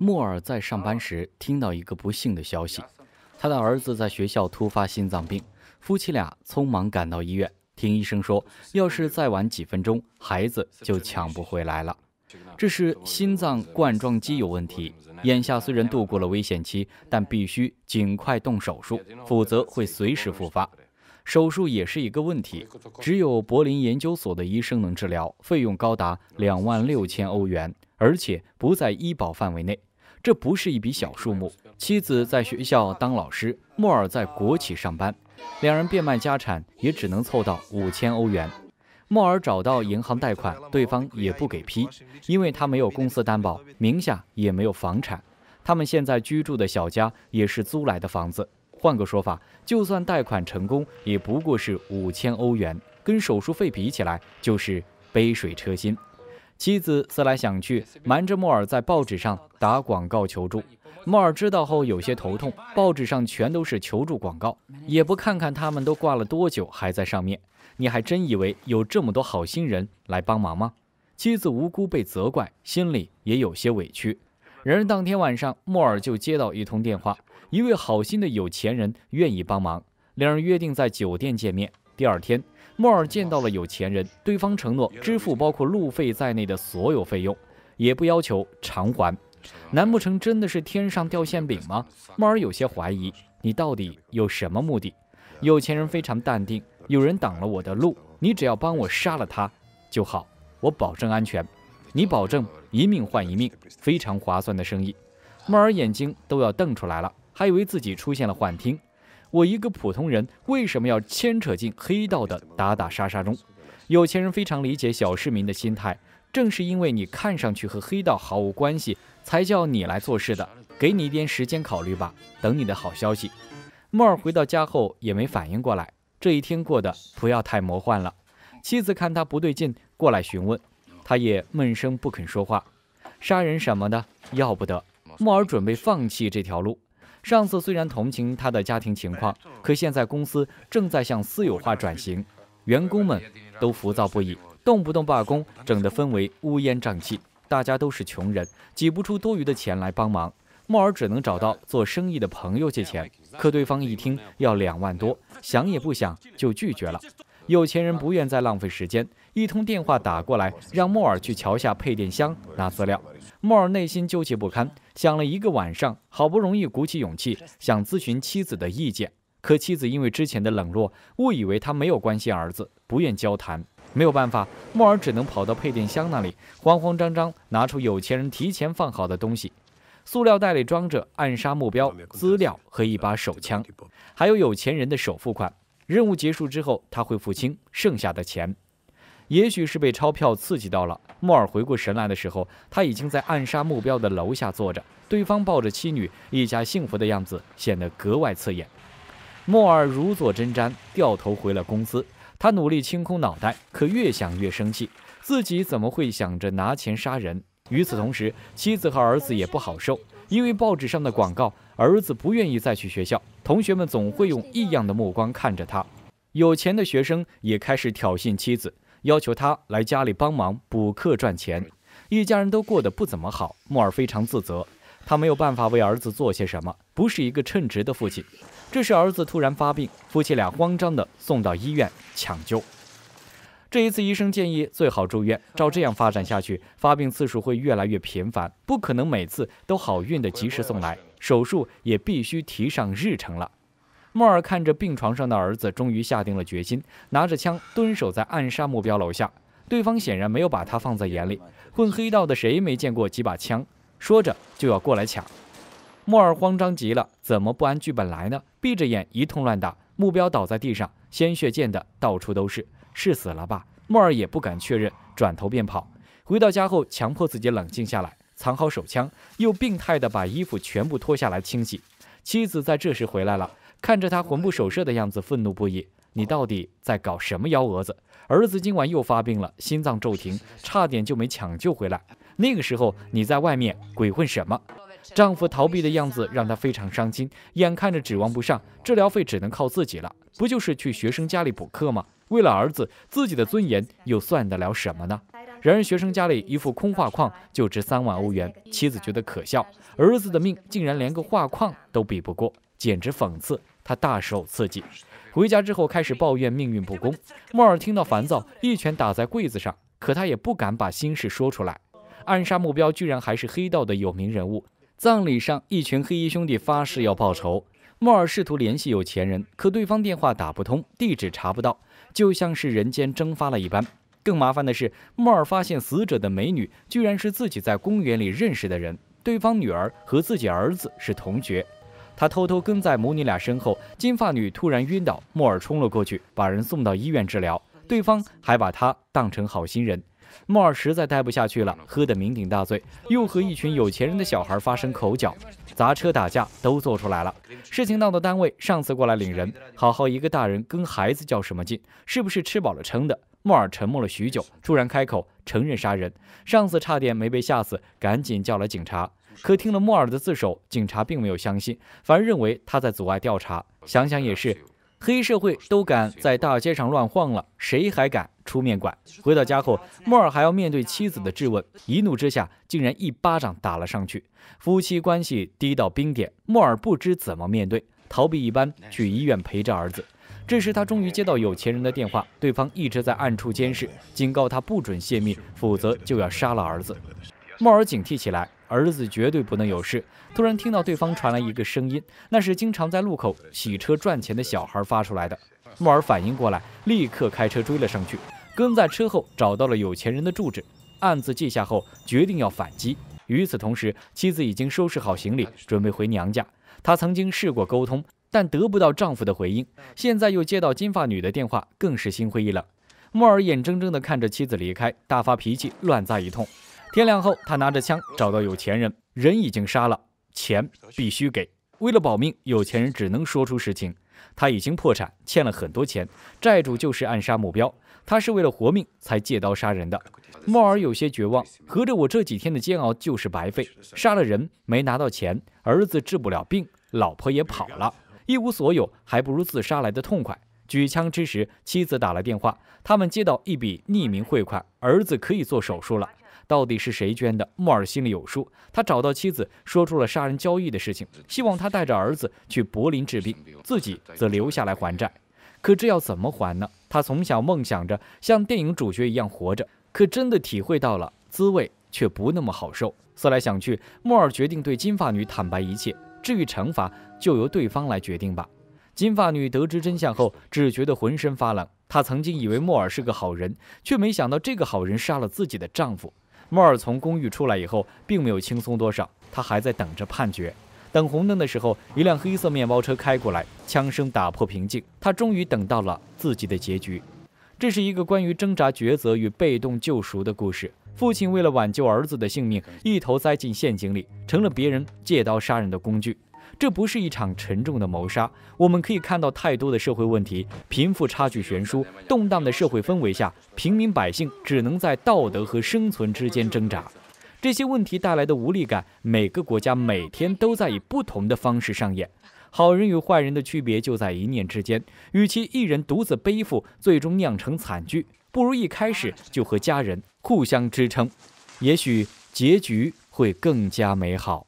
莫尔在上班时听到一个不幸的消息，他的儿子在学校突发心脏病，夫妻俩匆忙赶到医院，听医生说，要是再晚几分钟，孩子就抢不回来了。这是心脏冠状肌有问题，眼下虽然度过了危险期，但必须尽快动手术，否则会随时复发。手术也是一个问题，只有柏林研究所的医生能治疗，费用高达两万六千欧元，而且不在医保范围内。这不是一笔小数目。妻子在学校当老师，莫尔在国企上班，两人变卖家产也只能凑到五千欧元。莫尔找到银行贷款，对方也不给批，因为他没有公司担保，名下也没有房产。他们现在居住的小家也是租来的房子。换个说法，就算贷款成功，也不过是五千欧元，跟手术费比起来，就是杯水车薪。妻子思来想去，瞒着莫尔在报纸上打广告求助。莫尔知道后有些头痛，报纸上全都是求助广告，也不看看他们都挂了多久还在上面。你还真以为有这么多好心人来帮忙吗？妻子无辜被责怪，心里也有些委屈。然而当天晚上，莫尔就接到一通电话，一位好心的有钱人愿意帮忙，两人约定在酒店见面。第二天。莫尔见到了有钱人，对方承诺支付包括路费在内的所有费用，也不要求偿还。难不成真的是天上掉馅饼吗？莫尔有些怀疑，你到底有什么目的？有钱人非常淡定：“有人挡了我的路，你只要帮我杀了他就好，我保证安全。你保证一命换一命，非常划算的生意。”莫尔眼睛都要瞪出来了，还以为自己出现了幻听。我一个普通人，为什么要牵扯进黑道的打打杀杀中？有钱人非常理解小市民的心态，正是因为你看上去和黑道毫无关系，才叫你来做事的。给你一点时间考虑吧，等你的好消息。木尔回到家后也没反应过来，这一天过得不要太魔幻了。妻子看他不对劲，过来询问，他也闷声不肯说话。杀人什么的要不得，木尔准备放弃这条路。上司虽然同情他的家庭情况，可现在公司正在向私有化转型，员工们都浮躁不已，动不动罢工，整得氛围乌烟瘴气。大家都是穷人，挤不出多余的钱来帮忙。莫尔只能找到做生意的朋友借钱，可对方一听要两万多，想也不想就拒绝了。有钱人不愿再浪费时间。一通电话打过来，让莫尔去桥下配电箱拿资料。莫尔内心纠结不堪，想了一个晚上，好不容易鼓起勇气想咨询妻子的意见，可妻子因为之前的冷落，误以为他没有关心儿子，不愿交谈。没有办法，莫尔只能跑到配电箱那里，慌慌张张拿出有钱人提前放好的东西。塑料袋里装着暗杀目标资料和一把手枪，还有有钱人的首付款。任务结束之后，他会付清剩下的钱。也许是被钞票刺激到了，莫尔回过神来的时候，他已经在暗杀目标的楼下坐着。对方抱着妻女一家幸福的样子，显得格外刺眼。莫尔如坐针毡，掉头回了公司。他努力清空脑袋，可越想越生气，自己怎么会想着拿钱杀人？与此同时，妻子和儿子也不好受，因为报纸上的广告，儿子不愿意再去学校，同学们总会用异样的目光看着他。有钱的学生也开始挑衅妻子。要求他来家里帮忙补课赚钱，一家人都过得不怎么好。木尔非常自责，他没有办法为儿子做些什么，不是一个称职的父亲。这时儿子突然发病，夫妻俩慌张地送到医院抢救。这一次医生建议最好住院，照这样发展下去，发病次数会越来越频繁，不可能每次都好运的及时送来，手术也必须提上日程了。莫尔看着病床上的儿子，终于下定了决心，拿着枪蹲守在暗杀目标楼下。对方显然没有把他放在眼里，混黑道的谁没见过几把枪？说着就要过来抢，莫尔慌张极了，怎么不按剧本来呢？闭着眼一通乱打，目标倒在地上，鲜血溅的到处都是，是死了吧？莫尔也不敢确认，转头便跑。回到家后，强迫自己冷静下来，藏好手枪，又病态的把衣服全部脱下来清洗。妻子在这时回来了。看着他魂不守舍的样子，愤怒不已。你到底在搞什么幺蛾子？儿子今晚又发病了，心脏骤停，差点就没抢救回来。那个时候你在外面鬼混什么？丈夫逃避的样子让他非常伤心。眼看着指望不上，治疗费只能靠自己了。不就是去学生家里补课吗？为了儿子，自己的尊严又算得了什么呢？然而学生家里一副空画框就值三万欧元，妻子觉得可笑。儿子的命竟然连个画框都比不过，简直讽刺。他大受刺激，回家之后开始抱怨命运不公。莫尔听到烦躁，一拳打在柜子上，可他也不敢把心事说出来。暗杀目标居然还是黑道的有名人物。葬礼上，一群黑衣兄弟发誓要报仇。莫尔试图联系有钱人，可对方电话打不通，地址查不到，就像是人间蒸发了一般。更麻烦的是，莫尔发现死者的美女居然是自己在公园里认识的人，对方女儿和自己儿子是同学。他偷偷跟在母女俩身后，金发女突然晕倒，莫尔冲了过去，把人送到医院治疗。对方还把他当成好心人。莫尔实在待不下去了，喝得酩酊大醉，又和一群有钱人的小孩发生口角，砸车打架都做出来了。事情闹到单位，上司过来领人，好好一个大人跟孩子较什么劲？是不是吃饱了撑的？莫尔沉默了许久，突然开口承认杀人。上司差点没被吓死，赶紧叫来警察。可听了莫尔的自首，警察并没有相信，反而认为他在阻碍调查。想想也是，黑社会都敢在大街上乱晃了，谁还敢出面管？回到家后，莫尔还要面对妻子的质问，一怒之下竟然一巴掌打了上去，夫妻关系低到冰点。莫尔不知怎么面对，逃避一般去医院陪着儿子。这时他终于接到有钱人的电话，对方一直在暗处监视，警告他不准泄密，否则就要杀了儿子。莫尔警惕起来。儿子绝对不能有事。突然听到对方传来一个声音，那是经常在路口洗车赚钱的小孩发出来的。木尔反应过来，立刻开车追了上去，跟在车后找到了有钱人的住址，暗自记下后决定要反击。与此同时，妻子已经收拾好行李，准备回娘家。她曾经试过沟通，但得不到丈夫的回应，现在又接到金发女的电话，更是心灰意冷。木尔眼睁睁地看着妻子离开，大发脾气，乱砸一通。天亮后，他拿着枪找到有钱人，人已经杀了，钱必须给。为了保命，有钱人只能说出实情：他已经破产，欠了很多钱，债主就是暗杀目标。他是为了活命才借刀杀人的。莫尔有些绝望，合着我这几天的煎熬就是白费，杀了人没拿到钱，儿子治不了病，老婆也跑了，一无所有，还不如自杀来的痛快。举枪之时，妻子打了电话，他们接到一笔匿名汇款，儿子可以做手术了。到底是谁捐的？莫尔心里有数。他找到妻子，说出了杀人交易的事情，希望她带着儿子去柏林治病，自己则留下来还债。可这要怎么还呢？他从小梦想着像电影主角一样活着，可真的体会到了滋味，却不那么好受。思来想去，莫尔决定对金发女坦白一切。至于惩罚，就由对方来决定吧。金发女得知真相后，只觉得浑身发冷。她曾经以为莫尔是个好人，却没想到这个好人杀了自己的丈夫。莫尔从公寓出来以后，并没有轻松多少，他还在等着判决。等红灯的时候，一辆黑色面包车开过来，枪声打破平静。他终于等到了自己的结局。这是一个关于挣扎、抉择与被动救赎的故事。父亲为了挽救儿子的性命，一头栽进陷阱里，成了别人借刀杀人的工具。这不是一场沉重的谋杀。我们可以看到太多的社会问题，贫富差距悬殊，动荡的社会氛围下，平民百姓只能在道德和生存之间挣扎。这些问题带来的无力感，每个国家每天都在以不同的方式上演。好人与坏人的区别就在一念之间。与其一人独自背负，最终酿成惨剧，不如一开始就和家人互相支撑，也许结局会更加美好。